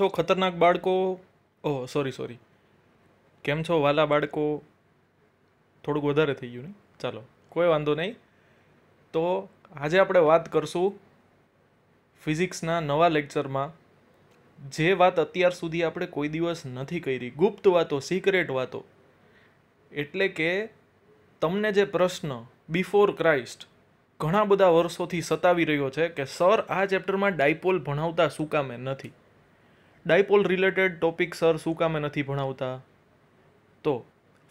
છો ખતરનાક બાળકો ઓહ સોરી સોરી કેમ છો વાલા બાળકો થોડુંક વધારે થઈ ગયું ને ચાલો કોઈ વાંધો નહીં તો આજે આપણે વાત કરશું ફિઝિક્સના નવા લેક્ચરમાં જે વાત અત્યાર સુધી આપણે કોઈ દિવસ નથી કરી ગુપ્ત વાતો સિક્રેટ વાતો એટલે કે તમને જે પ્રશ્ન બિફોર ક્રાઇસ્ટ ઘણા બધા વર્ષોથી સતાવી રહ્યો છે કે સર આ ચેપ્ટરમાં ડાયપોલ ભણાવતા શું કામે નથી ડાયપોલ રિલેટેડ ટોપિક સર શું કામે નથી ભણાવતા તો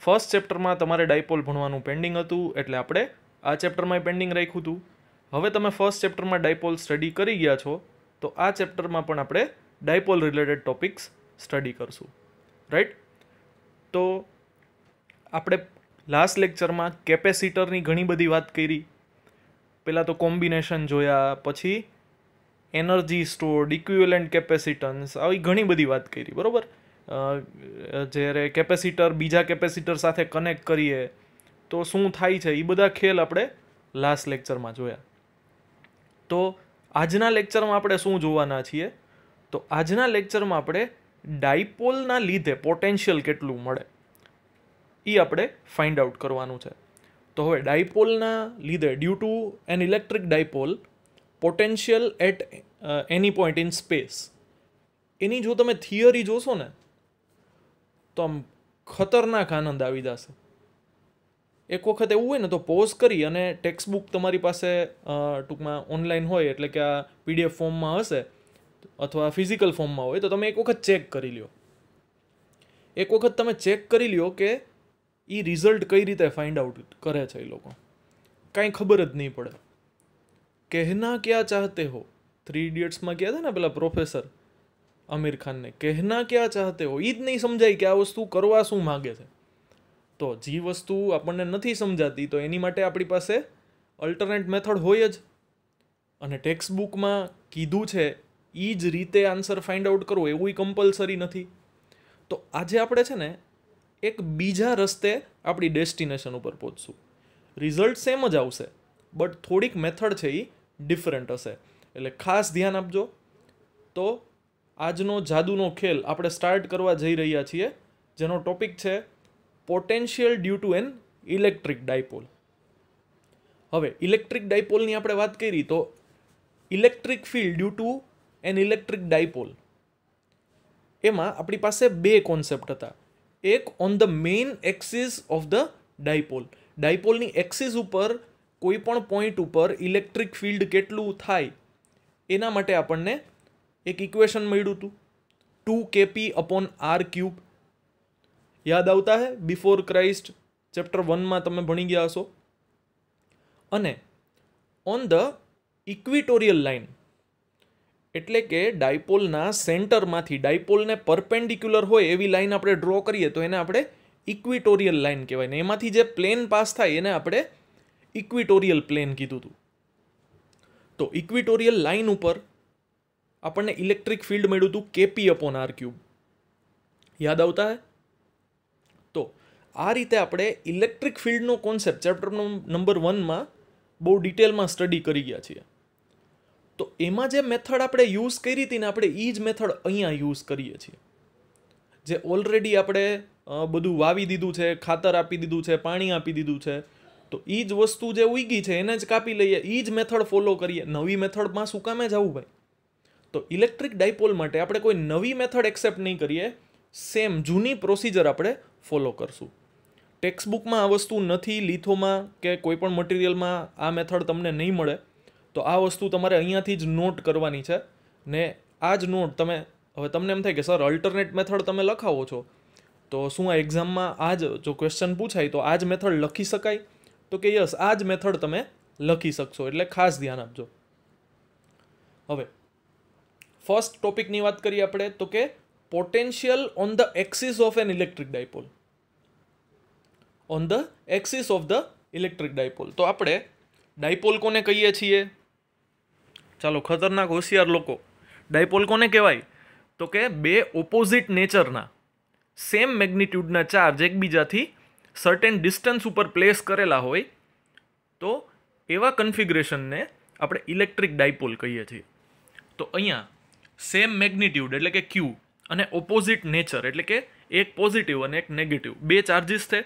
ફર્સ્ટ ચેપ્ટરમાં તમારે ડાયપોલ ભણવાનું પેન્ડિંગ હતું એટલે આપણે આ ચેપ્ટરમાં પેન્ડિંગ રાખ્યું હતું હવે તમે ફર્સ્ટ ચેપ્ટરમાં ડાયપોલ સ્ટડી કરી ગયા છો તો આ ચેપ્ટરમાં પણ આપણે ડાયપોલ રિલેટેડ ટોપિક્સ સ્ટડી કરશું રાઈટ તો આપણે લાસ્ટ લેક્ચરમાં કેપેસિટરની ઘણી બધી વાત કરી પહેલાં તો કોમ્બિનેશન જોયા પછી એનર્જી સ્ટોર્ડ ઇક્વિવેલન્ટ કેપેસિટન્સ આવી ઘણી બધી વાત કરી બરાબર જ્યારે કેપેસિટર બીજા કેપેસિટર સાથે કનેક્ટ કરીએ તો શું થાય છે એ બધા ખેલ આપણે લાસ્ટ લેક્ચરમાં જોયા તો આજના લેક્ચરમાં આપણે શું જોવાના છીએ તો આજના લેક્ચરમાં આપણે ડાયપોલના લીધે પોટેન્શિયલ કેટલું મળે એ આપણે ફાઇન્ડ આઉટ કરવાનું છે તો હવે ડાયપોલના લીધે due to an electric dipole potential at any point in space એની જો તમે થિયરી જોશો ને તો આમ ખતરનાક આનંદ આવી જશે એક વખત એવું હોય ને તો પોઝ કરી અને ટેક્સ્ટ બુક તમારી પાસે ટૂંકમાં ઓનલાઈન હોય એટલે કે આ પીડીએફ ફોર્મમાં હશે અથવા ફિઝિકલ ફોર્મમાં હોય તો તમે એક વખત ચેક કરી લ્યો એક વખત તમે ચેક કરી લ્યો કે એ રિઝલ્ટ કઈ રીતે ફાઇન્ડ આઉટ કરે છે એ લોકો કાંઈ ખબર જ નહીં પડે કહેના ક્યાં ચાહતે હો થ્રી ઇડિયટ્સમાં ગયા છે ને પેલા પ્રોફેસર આમિર ખાનને કહેના ક્યાં ચાહતે હો એ જ નહીં સમજાય કે આ વસ્તુ કરવા શું માગે છે તો જે વસ્તુ આપણને નથી સમજાતી તો એની માટે આપણી પાસે અલ્ટરનેટ મેથડ હોય જ અને ટેક્સ્ટ બુકમાં કીધું છે એ જ રીતે આન્સર ફાઇન્ડ આઉટ કરવો એવું કમ્પલસરી નથી તો આજે આપણે છે ને એક બીજા રસ્તે આપણી ડેસ્ટિનેશન ઉપર પહોંચશું રિઝલ્ટ સેમ જ આવશે બટ થોડીક મેથડ છે એ ડિફરન્ટ હશે એટલે ખાસ ધ્યાન આપજો તો આજનો જાદુનો ખેલ આપણે સ્ટાર્ટ કરવા જઈ રહ્યા છીએ જેનો ટોપિક છે potential due to an electric dipole હવે ઇલેક્ટ્રિક ડાયપોલની આપણે વાત કરી તો electric field due to an electric dipole એમાં આપણી પાસે બે કોન્સેપ્ટ હતા એક on the main axis of the dipole ડાયપોલની એક્સિસ ઉપર કોઈપણ પોઈન્ટ ઉપર ઇલેક્ટ્રિક ફિલ્ડ કેટલું થાય એના માટે આપણને એક ઇક્વેશન મળ્યું હતું two KP upon R cube યાદ આવતા હે બિફોર ક્રાઇસ્ટ ચેપ્ટર વનમાં તમે ભણી ગયા હશો અને ઓન ધ ઇક્વિટોરિયલ લાઇન એટલે કે ડાયપોલના સેન્ટરમાંથી ડાયપોલને પરપેન્ડિક્યુલર હોય એવી લાઈન આપણે ડ્રો કરીએ તો એને આપણે ઇક્વિટોરિયલ લાઇન કહેવાય ને એમાંથી જે પ્લેન પાસ થાય એને આપણે ઇક્વિટોરિયલ પ્લેન કીધું હતું તો ઇક્વિટોરિયલ લાઇન ઉપર આપણને ઇલેક્ટ્રિક ફિલ્ડ મળ્યું હતું કેપી અપોન આર ક્યુબ યાદ આવતા હે તો આ રીતે આપણે ઇલેક્ટ્રિક ફિલ્ડનો કોન્સેપ્ટ ચેપ્ટર નંબર વનમાં બહુ ડિટેલમાં સ્ટડી કરી ગયા છીએ તો એમાં જે મેથડ આપણે યુઝ કરી હતી ને આપણે એ જ મેથડ અહીંયા યુઝ કરીએ છીએ જે ઓલરેડી આપણે બધું વાવી દીધું છે ખાતર આપી દીધું છે પાણી આપી દીધું છે તો એ જ વસ્તુ જે ઉગી છે એને જ કાપી લઈએ એ જ મેથડ ફોલો કરીએ નવી મેથડમાં શું કામે જવું ભાઈ તો ઇલેક્ટ્રિક ડાયપોલ માટે આપણે કોઈ નવી મેથડ એક્સેપ્ટ નહીં કરીએ સેમ જૂની પ્રોસિજર આપણે ફોલો કરશું ટેક્સ્ટબુકમાં આ વસ્તુ નથી લીથોમાં કે કોઈપણ મટીરિયલમાં આ મેથડ તમને નહીં મળે તો આ વસ્તુ તમારે અહીંયાથી જ નોટ કરવાની છે ને આ જ નોટ તમે હવે તમને એમ થાય કે સર અલ્ટરનેટ મેથડ તમે લખાવો છો તો શું આ એક્ઝામમાં આ જ જો ક્વેશ્ચન પૂછાય તો આ જ મેથડ લખી શકાય તો કે યસ આ જ મેથડ તમે લખી શકશો એટલે ખાસ ધ્યાન આપજો હવે ફર્સ્ટ ટોપિકની વાત કરીએ આપણે તો કે potential on the axis of an electric dipole on the axis of the electric dipole તો આપણે ડાયપોલ કોને કહીએ છીએ ચાલો ખતરનાક હોશિયાર લોકો ડાયપોલ કોને કહેવાય તો કે બે ઓપોઝિટ નેચરના સેમ મેગ્નિટ્યૂડના ચાર્જ એકબીજાથી સર્ટેન ડિસ્ટન્સ ઉપર પ્લેસ કરેલા હોય તો એવા કન્ફિગરેશનને આપણે ઇલેક્ટ્રિક ડાયપોલ કહીએ છીએ તો અહીંયા સેમ મેગ્નિટ્યૂડ એટલે કે ક્યુ અને ઓપોઝિટ નેચર એટલે કે એક પોઝિટિવ અને એક નેગેટિવ બે ચાર્જિસ છે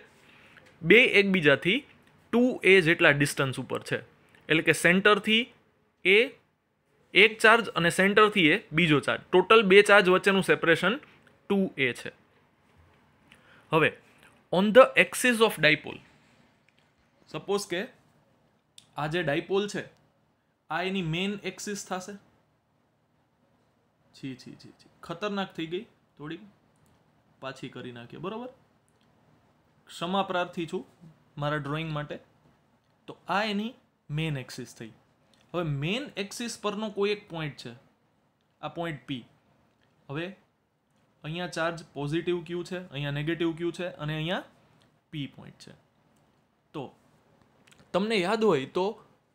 બે એકબીજાથી ટુ એ જેટલા ડિસ્ટન્સ ઉપર છે એટલે કે સેન્ટરથી એ એક ચાર્જ અને સેન્ટરથી એ બીજો ચાર્જ ટોટલ બે ચાર્જ વચ્ચેનું સેપરેશન ટુ એ છે હવે on the axis of dipole suppose કે આ જે ડાયપોલ છે આ એની મેઇન એક્સિસ થશે છી છી છી છી ખતરનાક થઈ ગઈ થોડી પાછી કરી નાખીએ બરાબર ક્ષમા પ્રાર્થી છું મારા ડ્રોઈંગ માટે તો આ એની મેઇન એક્સિસ થઈ હવે મેઇન એક્સિસ પરનો કોઈ એક પોઈન્ટ છે આ પોઈન્ટ પી હવે અહીંયા ચાર્જ પોઝિટિવ ક્યુ છે અહીંયા નેગેટિવ ક્યુ છે અને અહીંયા પી પોઈન્ટ છે તો તમને યાદ હોય તો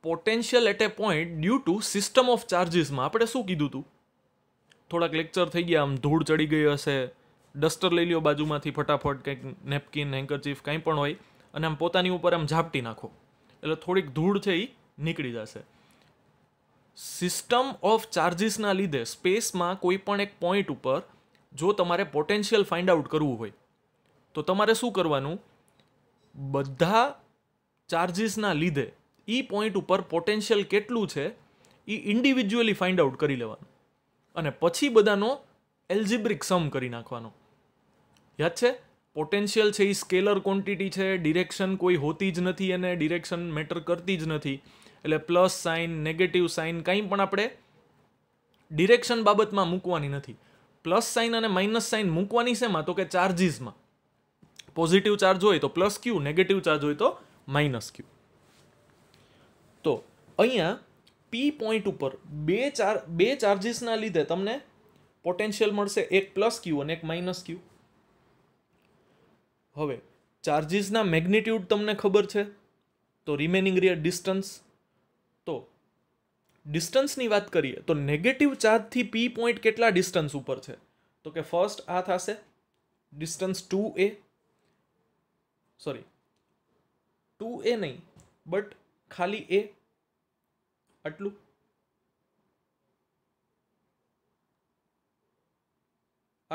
potential at a point due to system of ચાર્જીસમાં આપણે શું કીધું હતું થોડાક લેક્ચર થઈ ગયા આમ ધૂળ ચડી ગઈ હશે ડસ્ટર લઈ લ્યો બાજુમાંથી ફટાફટ કંઈક નેપકિન હેન્કરચીફ કંઈ પણ હોય અને આમ પોતાની ઉપર આમ ઝાપટી નાખો એટલે થોડીક ધૂળ છે એ નીકળી જશે સિસ્ટમ ઓફ ચાર્જીસના લીધે સ્પેસમાં કોઈ પણ એક પોઈન્ટ ઉપર જો તમારે પોટેન્શિયલ ફાઇન્ડ આઉટ કરવું હોય તો તમારે શું કરવાનું બધા ચાર્જિસના લીધે એ પોઈન્ટ ઉપર પોટેન્શિયલ કેટલું છે એ ઇન્ડિવિજ્યુઅલી ફાઇન્ડ આઉટ કરી લેવાનું અને પછી બધાનો એલ્જિબ્રિક સમ કરી નાખવાનો યાદ છે પોટેન્શિયલ છે એ સ્કેલર ક્વોન્ટિટી છે ડિરેક્શન કોઈ હોતી જ નથી અને ડિરેક્શન મેટર કરતી જ નથી એટલે પ્લસ સાઇન નેગેટિવ સાઇન કંઈ પણ આપણે ડિરેક્શન બાબતમાં મૂકવાની નથી પ્લસ સાઇન અને માઇનસ સાઇન મૂકવાની શેમાં તો કે ચાર્જિસમાં પોઝિટિવ ચાર્જ હોય તો પ્લસ ક્યુ નેગેટિવ ચાર્જ હોય તો માઇનસ ક્યુ તો અહીંયા પી પોઈન્ટ ઉપર બે ચાર બે ચાર્જિસના લીધે તમને પોટેન્શિયલ મળશે એક પ્લસ ક્યુ અને એક માઇનસ ક્યુ હવે ચાર્જીસના મેગ્નિટ્યુડ તમને ખબર છે તો રિમેનિંગ રિયર ડિસ્ટન્સ ડિસ્ટન્સની વાત કરીએ તો નેગેટિવ ચાર્જથી પી પોઈન્ટ કેટલા ડિસ્ટન્સ ઉપર છે તો કે ફર્સ્ટ આ થશે distance two A sorry two A નહીં બટ ખાલી એ આટલું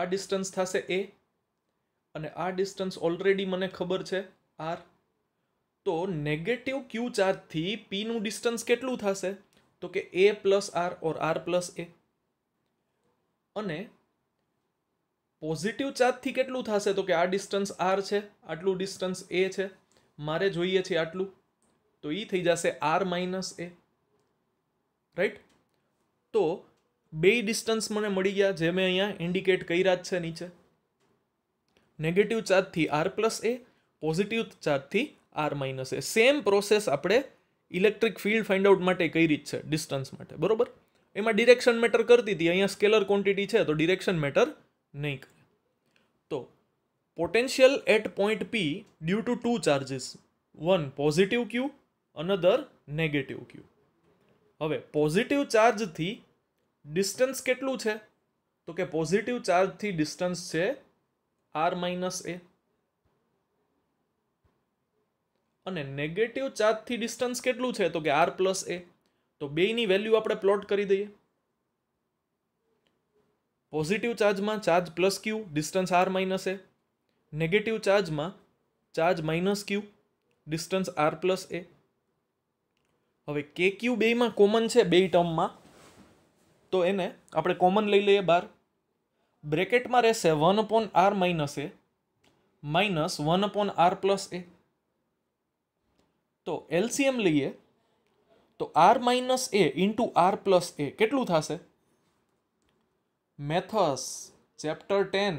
આ ડિસ્ટન્સ થશે એ અને આ ડિસ્ટન્સ ઓલરેડી મને ખબર છે આર તો નેગેટિવ ક્યુ ચાર્જથી પીનું ડિસ્ટન્સ કેટલું થશે તો કે A plus R or R plus A અને પોઝિટિવ ચાર્જથી કેટલું થશે તો કે આ ડિસ્ટન્સ આર છે આટલું ડિસ્ટન્સ એ છે મારે જોઈએ છે આટલું તો એ થઈ જશે આર માઇનસ એ રાઈટ તો બે ડિસ્ટન્સ મને મળી ગયા જે મેં અહીંયા ઇન્ડિકેટ કર્યા જ છે નીચે નેગેટિવ ચાર્જથી આર પ્લસ એ પોઝિટિવ ચાર્જથી R minus A same process આપણે ઇલેક્ટ્રિક ફિલ્ડ ફાઇન્ડ આઉટ માટે કઈ રીત છે ડિસ્ટન્સ માટે બરોબર એમાં ડિરેક્શન મેટર કરતી હતી અહીંયા સ્કેલર ક્વોન્ટિટી છે તો ડિરેક્શન મેટર નહીં કરે તો potential at point P due to two charges one positive Q another negative Q હવે પોઝિટિવ ચાર્જથી ડિસ્ટન્સ કેટલું છે તો કે પોઝિટિવ ચાર્જથી ડિસ્ટન્સ છે આર માઇનસ એ અને નેગેટિવ ચાર્જથી ડિસ્ટન્સ કેટલું છે તો કે આર પ્લસ એ તો બેની વેલ્યુ આપણે પ્લોટ કરી દઈએ પોઝિટિવ ચાર્જમાં charge plus Q distance R minus A negative ચાર્જમાં charge minus Q distance R plus A હવે કે ક્યુ બેમાં કોમન છે બે ટર્મમાં તો એને આપણે કોમન લઈ લઈએ બાર બ્રેકેટમાં રહેશે one upon R minus A minus one upon R plus A તો એલસીએમ લઈએ તો R minus A into R plus A કેટલું થશે મેથસ ચેપ્ટર ટેન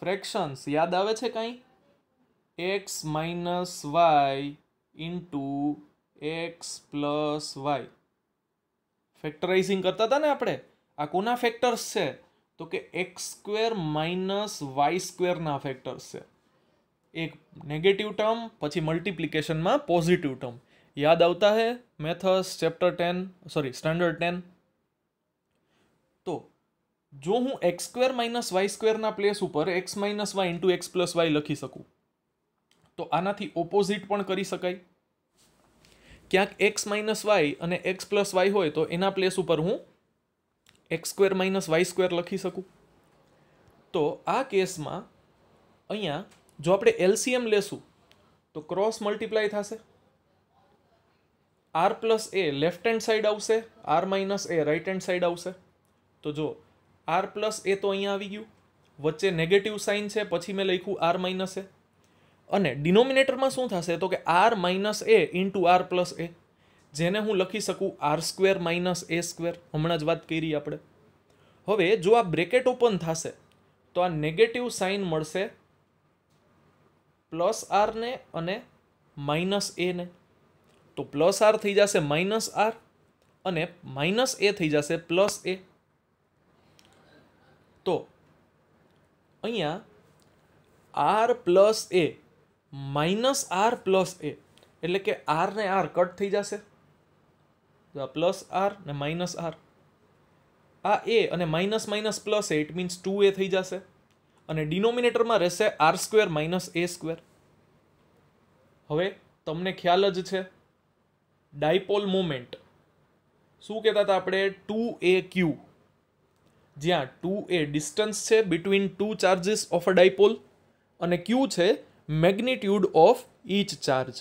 ફ્રેક્શન્સ યાદ આવે છે કાંઈ X minus Y into X plus Y factorising કરતા હતા ને આપણે આ કોના ફેક્ટર્સ છે તો કે એક્સ સ્ક્વેર માઇનસ વાય સ્ક્વેરના ફેક્ટર્સ છે એક નેગેટિવ ટર્મ પછી મલ્ટિપ્લિકેશનમાં પોઝિટિવ ટર્મ યાદ આવતા હે maths chapter ten sorry standard ten તો જો હું એક્સ સ્ક્વેર માઇનસ વાય સ્ક્વેરના પ્લેસ ઉપર X minus Y into X plus Y લખી શકું તો આનાથી ઓપોઝિટ પણ કરી શકાય ક્યાંક એક્સ માઇનસ વાય અને એક્સ પ્લસ વાય હોય તો એના પ્લેસ ઉપર હું X square minus Y square લખી શકું તો આ કેસમાં અહીંયા જો આપણે એલસીએમ લેશું તો ક્રોસ મલ્ટીપ્લાય થશે R plus A left hand side આવશે R minus A right hand side આવશે તો જો આર પ્લસ એ તો અહીંયા આવી ગયું વચ્ચે નેગેટિવ સાઇન છે પછી મેં લખ્યું આર માઇનસ એ અને ડિનોમિનેટરમાં શું થશે તો કે R minus A into R plus A જેને હું લખી શકું R square minus A square હમણાં જ વાત કરી આપણે હવે જો આ બ્રેકેટ ઓપન થશે તો આ નેગેટિવ સાઇન મળશે પ્લસ આરને અને માઇનસ એને તો પ્લસ આર થઈ જશે માઇનસ આર અને માઇનસ એ થઈ જશે પ્લસ એ તો અહીંયા R plus A minus R plus A એટલે કે આર ને આર કટ થઈ જશે પ્લસ આર ને માઇનસ આર આ એ અને minus minus plus A it means two A થઈ જશે અને ડિનોમિનેટરમાં રહેશે R square minus A square હવે તમને ખ્યાલ જ છે ડાયપોલ મોમેન્ટ શું કહેતા હતા આપણે ટુ એ ક્યુ જ્યાં ટુ એ ડિસ્ટન્સ છે between two charges of a dipole અને ક્યુ છે મેગ્નિટ્યુડ ઓફ ઈચ ચાર્જ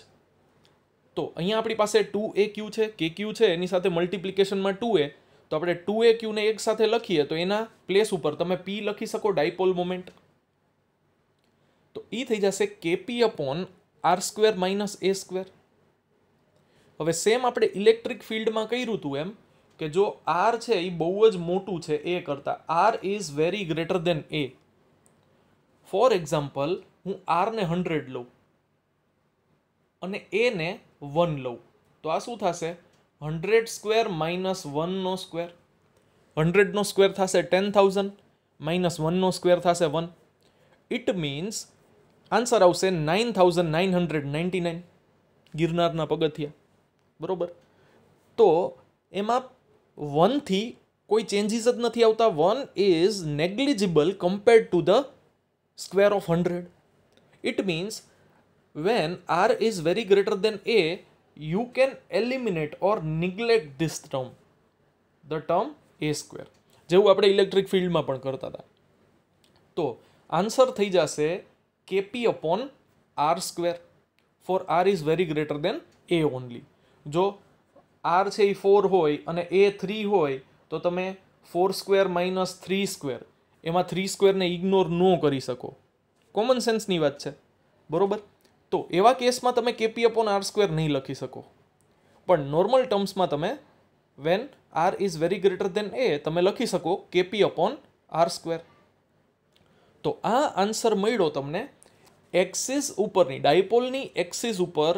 તો અહીંયા આપણી પાસે ટુ એ ક્યુ છે કે ક્યુ છે એની સાથે મલ્ટિપ્લિકેશનમાં ટુ એ તો આપણે ટુ એ ક્યુને એક સાથે લખીએ તો એના પ્લેસ ઉપર તમે પી લખી શકો ડાયપોલ મોમેન્ટ તો એ થઈ જશે KP upon R square minus A square હવે સેમ આપણે ઇલેક્ટ્રિક ફિલ્ડમાં કર્યું હતું એમ કે જો આર છે એ બહુ જ મોટું છે એ કરતાં R is very greater than A for example હું આરને હંડ્રેડ લઉં અને એને વન લઉં તો આ શું થશે હન્ડ્રેડ સ્ક્વેર માઇનસ વનનો સ્ક્વેર હન્ડ્રેડનો સ્ક્વેર થશે ટેન થાઉઝન્ડ માઇનસ વનનો સ્ક્વેર થશે વન ઇટ મીન્સ આન્સર આવશે nine thousand nine hundred ninety nine ગિરનારના પગથિયા બરાબર તો એમાં વનથી કોઈ ચેન્જીસ જ નથી આવતા one is negligible compared to the square of hundred it means when R is very greater than A you can eliminate or neglect this term the term A square જેવું આપણે ઇલેક્ટ્રિક ફિલ્ડમાં પણ કરતા હતા તો આન્સર થઈ જશે KP upon R square for R is very greater than A only જો આર છે એ ફોર હોય અને એ થ્રી હોય તો તમે four square minus three square એમાં થ્રી સ્ક્વેરને ઇગ્નોર ન કરી શકો કોમન સેન્સની વાત છે બરાબર તો એવા કેસમાં તમે કેપી અપોન આર સ્ક્વેર નહીં લખી શકો પણ નોર્મલ ટર્મ્સમાં તમે when R is very greater than A તમે લખી શકો કેપી અપોન આર સ્ક્વેર તો આ આન્સર મળ્યો તમને એક્સિસ ઉપરની ડાયપોલની એક્સિસ ઉપર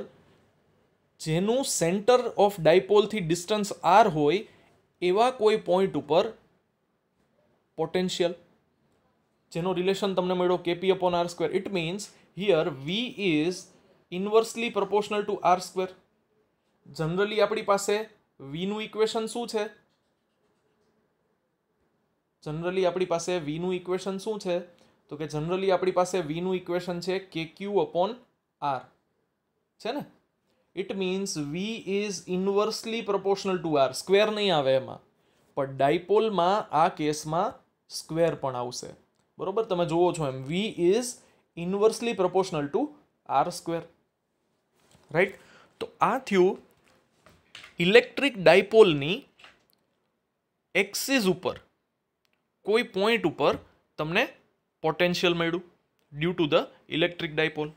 જેનું સેન્ટર ઓફ ડાયપોલથી ડિસ્ટન્સ આર હોય એવા કોઈ પોઈન્ટ ઉપર પોટેન્શિયલ જેનો રિલેશન તમને મળ્યો KP upon R square it means here V is inversely proportional to R square generally આપણી પાસે વીનું ઇક્વેશન શું છે જનરલી આપણી પાસે વીનું ઇક્વેશન શું છે તો કે જનરલી આપણી પાસે વીનું ઇક્વેશન છે કે ક્યુ અપોન આર છે ને it means V is inversely proportional to R square નહીં આવે એમાં પણ ડાયપોલમાં આ કેસમાં સ્ક્વેર પણ આવશે બરોબર તમે જુઓ છો એમ V is inversely proportional to R square right તો આ થયું ઇલેક્ટ્રિક ડાયપોલની એક્સિસ ઉપર કોઈ પોઈન્ટ ઉપર તમને પોટેન્શિયલ મળ્યું due to the electric dipole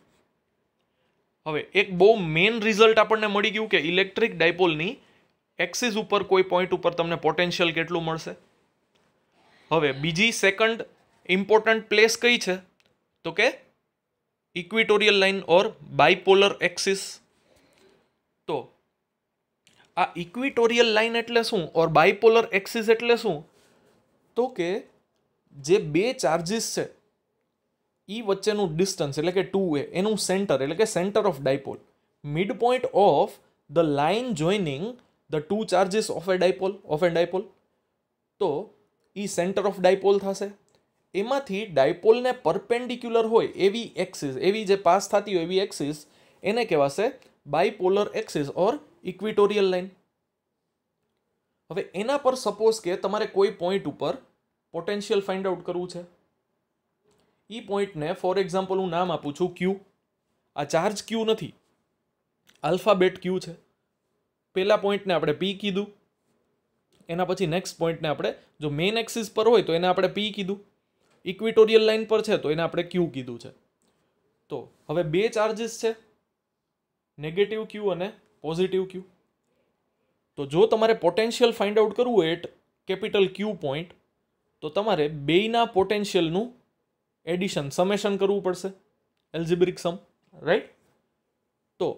હવે એક બહુ મેઇન રિઝલ્ટ આપણને મળી ગયું કે ઇલેક્ટ્રિક ડાયપોલની એક્સિસ ઉપર કોઈ પોઈન્ટ ઉપર તમને પોટેન્શિયલ કેટલું મળશે હવે બીજી સેકન્ડ ઇમ્પોર્ટન્ટ પ્લેસ કઈ છે તો કે equatorial line or bipolar axis તો આ ઇક્વિટોરિયલ લાઇન એટલે શું ઓર બાયપોલર એક્સિસ એટલે શું તો કે જે બે ચાર્જીસ છે એ વચ્ચેનું ડિસ્ટન્સ એટલે કે ટુ એ એનું સેન્ટર એટલે કે centre of dipole mid point of the line joining the two charges of a dipole of a dipole તો એ સેન્ટર ઓફ ડાયપોલ થશે એમાંથી ડાયપોલને પરપેન્ડિક્યુલર હોય એવી એક્સિસ એવી જે પાસ થતી હોય એવી એક્સિસ એને કહેવાશે bipolar axis or equatorial line હવે એના પર સપોઝ કે તમારે કોઈ પોઈન્ટ ઉપર પોટેન્શિયલ ફાઇન્ડ આઉટ કરવું છે એ પોઈન્ટને ફોર એક્ઝામ્પલ હું નામ આપું છું ક્યુ આ ચાર્જ ક્યુ નથી આલ્ફાબેટ ક્યુ છે પહેલા પોઈન્ટને આપણે પી કીધું એના પછી નેક્સ્ટ પોઈન્ટને આપણે જો મેઇન એક્સિસ પર હોય તો એને આપણે પી કીધું ઇક્વિટોરિયલ લાઇન પર છે તો એને આપણે ક્યુ કીધું છે તો હવે બે ચાર્જિસ છે નેગેટિવ ક્યુ અને પોઝિટિવ ક્યુ તો જો તમારે પોટેન્શિયલ ફાઇન્ડ આઉટ કરવું એટ કેપિટલ ક્યુ પોઈન્ટ તો તમારે બેયના પોટેન્શિયલનું એડિશન સમેશન કરવું પડશે એલ્જિબ્રિક સમ રાઈટ તો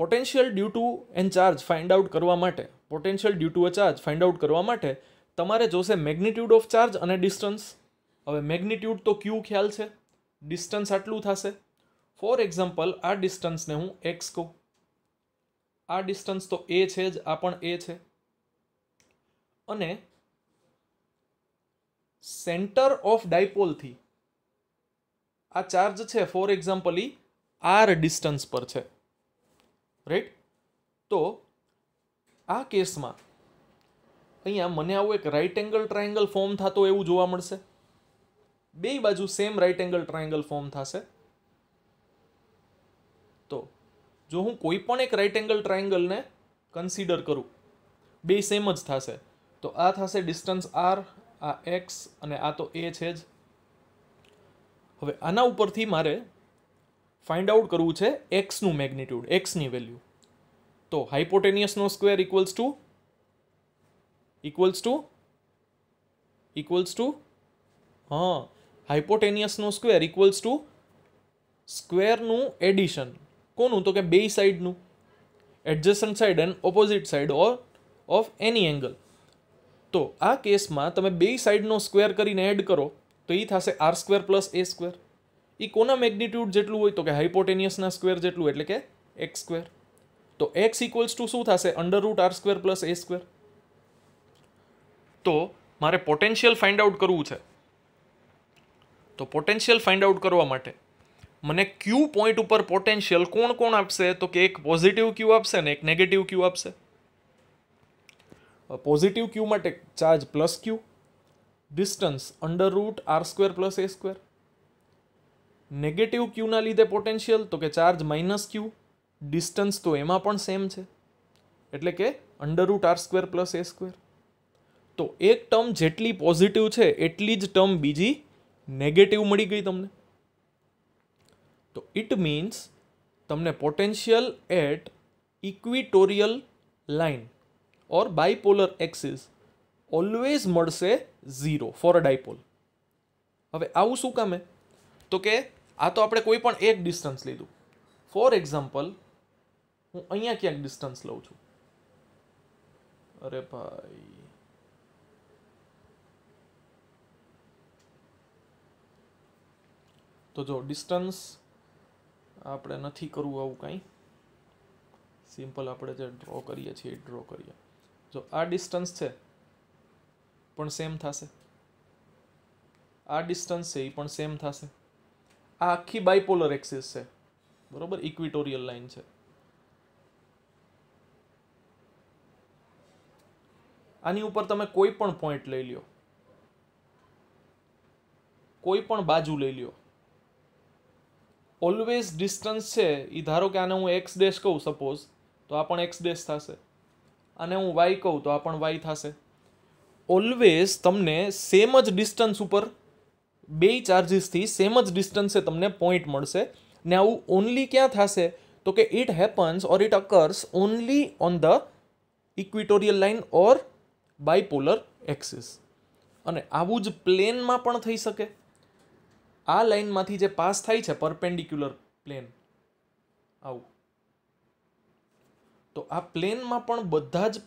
potential due to an charge find out કરવા માટે potential due to a charge find out કરવા માટે તમારે જોશે મેગ્નિટ્યૂડ ઓફ ચાર્જ અને ડિસ્ટન્સ હવે મેગ્નિટ્યૂડ તો ક્યુ ખ્યાલ છે ડિસ્ટન્સ આટલું થશે ફોર એક્ઝામ્પલ આ ડિસ્ટન્સને હું એક્સ કહું આ ડિસ્ટન્સ તો એ છે જ આ પણ એ છે અને સેન્ટર ઓફ ડાયપોલથી આ ચાર્જ છે for example E R distance પર છે રાઈટ તો આ કેસમાં અહીંયા મને આવું એક રાઇટ એંગલ ટ્રાયંગલ ફોર્મ થતો એવું જોવા મળશે બે બાજુ same right angle triangle form થશે તો જો હું કોઈ પણ એક રાઇટ એંગલ ટ્રાયંગલને કન્સિડર કરું બે સેમ જ થશે તો આ થશે ડિસ્ટન્સ આર આ એક્સ અને આ તો એ છે જ હવે આના ઉપરથી મારે ફાઇન્ડ આઉટ કરવું છે એક્સનું મેગ્નિટ્યુડ એક્સની વેલ્યુ તો હાઇપોટેનિયસનો square equals to equals to equals to હા હાઇપોટેનિયસનો સ્ક્વેર ઇક્વલ્સ ટુ સ્ક્વેરનું એડિશન કોનું તો કે બે સાઈડનું adjacent side and opposite side or of any angle તો આ કેસમાં તમે બે સાઈડનો સ્ક્વેર કરીને એડ કરો તો એ થશે R square plus A square એ કોના મેગ્નિટ્યુડ જેટલું હોય તો કે હાઇપોટેનિયસના સ્ક્વેર જેટલું એટલે કે એક્સ સ્ક્વેર તો એક્સ ઇક્વલ્સ ટુ શું થશે under root R square plus A square તો મારે પોટેન્શિયલ ફાઇન્ડ આઉટ કરવું છે તો પોટેન્શિયલ ફાઇન્ડ આઉટ કરવા માટે મને ક્યુ પોઈન્ટ ઉપર પોટેન્શિયલ કોણ કોણ આપશે તો કે એક પોઝિટિવ ક્યુ આપશે ને એક નેગેટિવ ક્યુ આપશે પોઝિટિવ ક્યુ માટે charge plus Q distance under root R square plus A square negative ક્યુના લીધે પોટેન્શિયલ તો કે ચાર્જ માઇનસ ક્યુ ડિસ્ટન્સ તો એમાં પણ સેમ છે એટલે કે under root R square plus A square તો એક ટર્મ જેટલી પોઝિટિવ છે એટલી જ ટર્મ બીજી નેગેટિવ મળી ગઈ તમને તો ઇટ મીન્સ તમને potential at equatorial line or bipolar axis always મળશે ઝીરો ફોર ડાયપોલ હવે આવું શું કામે તો કે આ તો આપણે કોઈ પણ એક ડિસ્ટન્સ લીધું ફોર એક્ઝામ્પલ હું અહીંયા ક્યાંક ડિસ્ટન્સ લઉં છું અરે ભાઈ તો જો ડિસ્ટન્સ આપણે નથી કરવું આવું કાંઈ સિમ્પલ આપણે જે ડ્રો કરીએ છીએ એ ડ્રો કરીએ જો આ ડિસ્ટન્સ છે પણ સેમ થશે આ ડિસ્ટન્સ છે એ પણ સેમ થશે આ આખી બાયપોલર એક્સિસ છે બરોબર ઇક્વિટોરિયલ લાઇન છે આની ઉપર તમે કોઈ પણ પોઈન્ટ લઈ લ્યો કોઈ પણ બાજુ લઈ લ્યો ઓલવેઝ ડિસ્ટન્સ છે એ ધારો કે આને હું એક્સ ડેશ કહું સપોઝ તો આ પણ એક્સ ડેશ થશે અને હું વાય કહું તો આ પણ વાય થશે ઓલવેઝ તમને સેમ જ ડિસ્ટન્સ ઉપર બે ચાર્જીસથી સેમ જ ડિસ્ટન્સે તમને પોઈન્ટ મળશે ને આવું ઓનલી ક્યાં થશે તો કે it happens or it occurs only on the equatorial line or bipolar axis અને આવું જ પ્લેનમાં પણ થઈ શકે આ લાઇનમાંથી જે પાસ થાય છે પરપેન્ડિક્યુલર પ્લેન આવું તો આ પ્લેનમાં પણ બધા જ